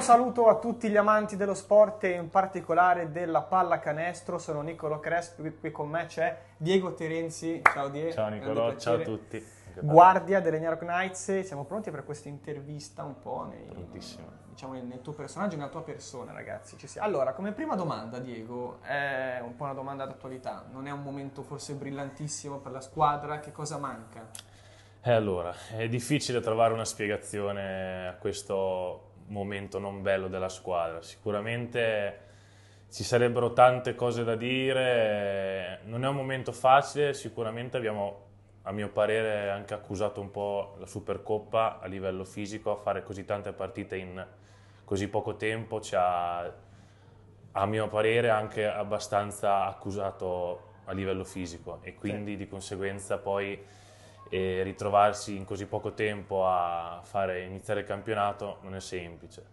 caro saluto a tutti gli amanti dello sport e in particolare della pallacanestro. Sono Nicolo Crespi, qui con me c'è Diego Terenzi. Ciao Diego. Ciao Nicolo, ciao a tutti. Guardia delle New York Knights, siamo pronti per questa intervista un po' nei, diciamo, nel tuo personaggio, nella tua persona ragazzi. Allora, come prima domanda Diego, è un po' una domanda d'attualità, non è un momento forse brillantissimo per la squadra, che cosa manca? Eh allora, è difficile trovare una spiegazione a questo momento non bello della squadra. Sicuramente ci sarebbero tante cose da dire, non è un momento facile, sicuramente abbiamo a mio parere anche accusato un po' la Supercoppa a livello fisico a fare così tante partite in così poco tempo ci ha a mio parere anche abbastanza accusato a livello fisico e quindi sì. di conseguenza poi e ritrovarsi in così poco tempo a fare, iniziare il campionato non è semplice.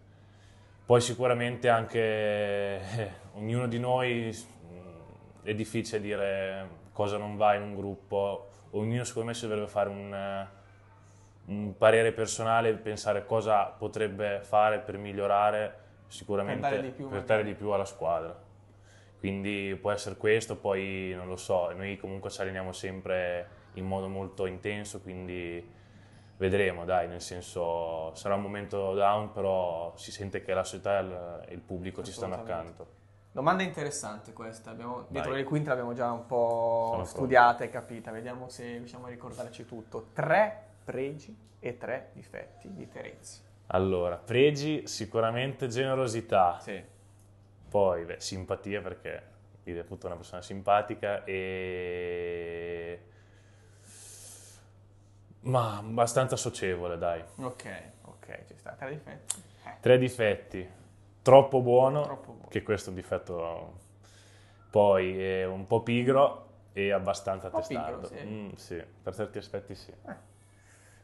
Poi sicuramente anche eh, ognuno di noi mm, è difficile dire cosa non va in un gruppo, ognuno secondo me si dovrebbe fare un, eh, un parere personale, pensare cosa potrebbe fare per migliorare sicuramente per, di più, per dare di più alla squadra. Quindi può essere questo, poi non lo so, noi comunque ci alleniamo sempre in modo molto intenso, quindi vedremo, dai, nel senso sarà un momento down, però si sente che la società e il pubblico ci stanno accanto. Domanda interessante questa, abbiamo, dietro le quinte l'abbiamo già un po' Sono studiata pronto. e capita, vediamo se riusciamo a ricordarci tutto. Tre pregi e tre difetti di Terenzi. Allora, pregi sicuramente generosità, sì. poi beh, simpatia perché è appunto una persona simpatica e ma abbastanza socievole, dai. Ok, ok, ci sta. Tre difetti. Eh. Tre difetti. Troppo buono, Troppo buono, che questo è un difetto. Poi è un po' pigro e abbastanza testardo. Pigro, sì. Mm, sì. per certi aspetti sì. Eh.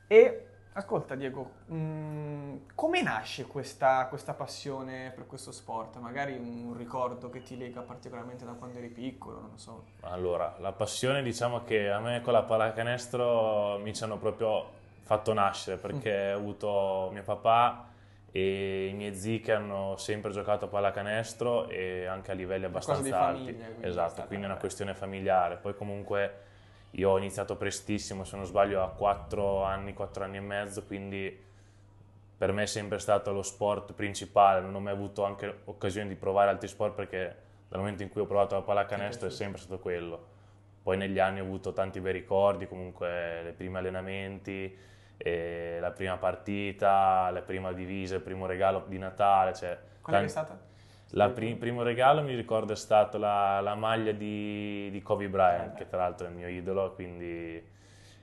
E Ascolta Diego, mh, mm, come nasce questa, questa, passione per questo sport? Magari un ricordo che ti lega particolarmente da quando eri piccolo, non so. Allora, la passione diciamo che a me con la pallacanestro mi ci hanno proprio fatto nascere perché mm. ho avuto mio papà e i miei zii che hanno sempre giocato a pallacanestro e anche a livelli abbastanza famiglia, alti. Quindi esatto, quindi è una bella. questione familiare. Poi comunque io ho iniziato prestissimo, se non sbaglio, a 4 anni, 4 anni e mezzo, quindi per me è sempre stato lo sport principale, non ho mai avuto anche occasione di provare altri sport perché dal momento in cui ho provato la pallacanestro è sempre stato quello. Poi negli anni ho avuto tanti bei ricordi, comunque le prime allenamenti, la prima partita, la prima divisa, il primo regalo di Natale. Cioè, Qual tanti... è stata? Il prim- primo regalo mi ricordo è stato la, la maglia di, di, Kobe Bryant, che tra l'altro è il mio idolo, quindi...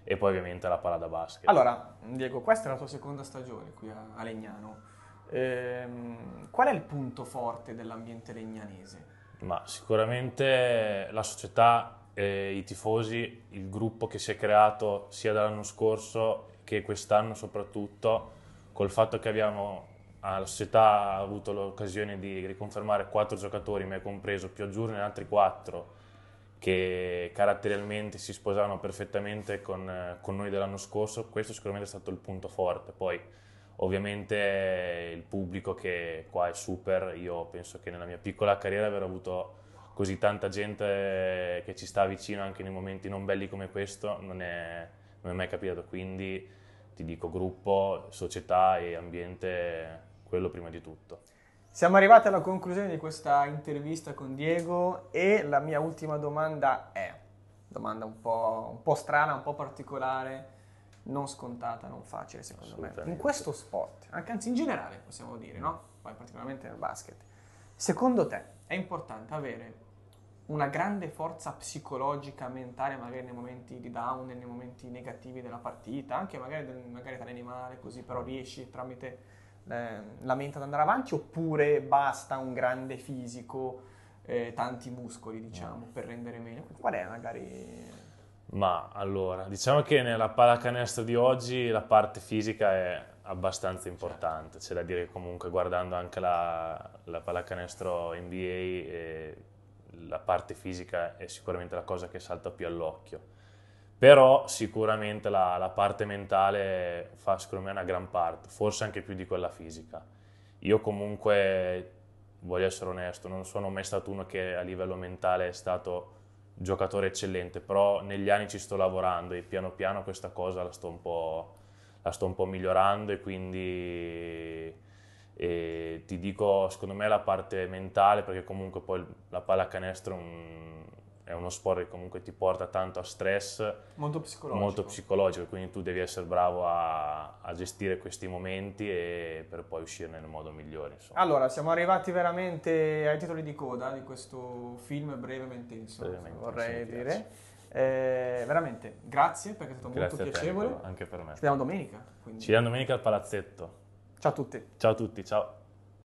e poi ovviamente la palla da basket. Allora, Diego, questa è la tua seconda stagione qui a, a Legnano. Ehm, qual è il punto forte dell'ambiente legnanese? Ma sicuramente la società, eh, i tifosi, il gruppo che si è creato sia dall'anno scorso che quest'anno soprattutto, col fatto che abbiamo Ah, la società ha avuto l'occasione di riconfermare quattro giocatori, me compreso, Pioggiurne e altri quattro, che caratterialmente si sposavano perfettamente con, con, noi dell'anno scorso. Questo sicuramente è stato il punto forte. Poi, ovviamente, il pubblico che qua è super. Io penso che nella mia piccola carriera aver avuto così tanta gente che ci sta vicino anche nei momenti non belli come questo non è, non è mai capitato. Quindi ti dico gruppo, società e ambiente quello prima di tutto. Siamo arrivati alla conclusione di questa intervista con Diego e la mia ultima domanda è, domanda un po', un po strana, un po' particolare, non scontata, non facile secondo me. In questo sport, anche anzi in generale possiamo dire, no? Poi particolarmente nel basket. Secondo te è importante avere una grande forza psicologica, mentale, magari nei momenti di down, nei momenti negativi della partita, anche magari, magari ti male così però riesci tramite eh, la mente ad andare avanti oppure basta un grande fisico, eh, tanti muscoli diciamo per rendere meglio? Qual è magari... Ma allora, diciamo che nella pallacanestro di oggi la parte fisica è abbastanza importante, c'è da dire comunque guardando anche la, la pallacanestro NBA eh, la parte fisica è sicuramente la cosa che salta più all'occhio però sicuramente la, la, parte mentale fa secondo me una gran parte, forse anche più di quella fisica. Io comunque, voglio essere onesto, non sono mai stato uno che a livello mentale è stato giocatore eccellente, però negli anni ci sto lavorando e piano piano questa cosa la sto un po', sto un po migliorando e quindi e ti dico, secondo me la parte mentale, perché comunque poi la pallacanestro è un, è uno sport che comunque ti porta tanto a stress. Molto psicologico. Molto psicologico, quindi tu devi essere bravo a, a gestire questi momenti per poi uscirne nel modo migliore. Insomma. Allora, siamo arrivati veramente ai titoli di coda di questo film breve intenso, brevemente intenso, vorrei dire. Eh, veramente, grazie perché è stato grazie molto piacevole. Te, anche per me. Ci vediamo domenica. Quindi. Ci vediamo domenica al palazzetto. Ciao a tutti. Ciao a tutti, ciao.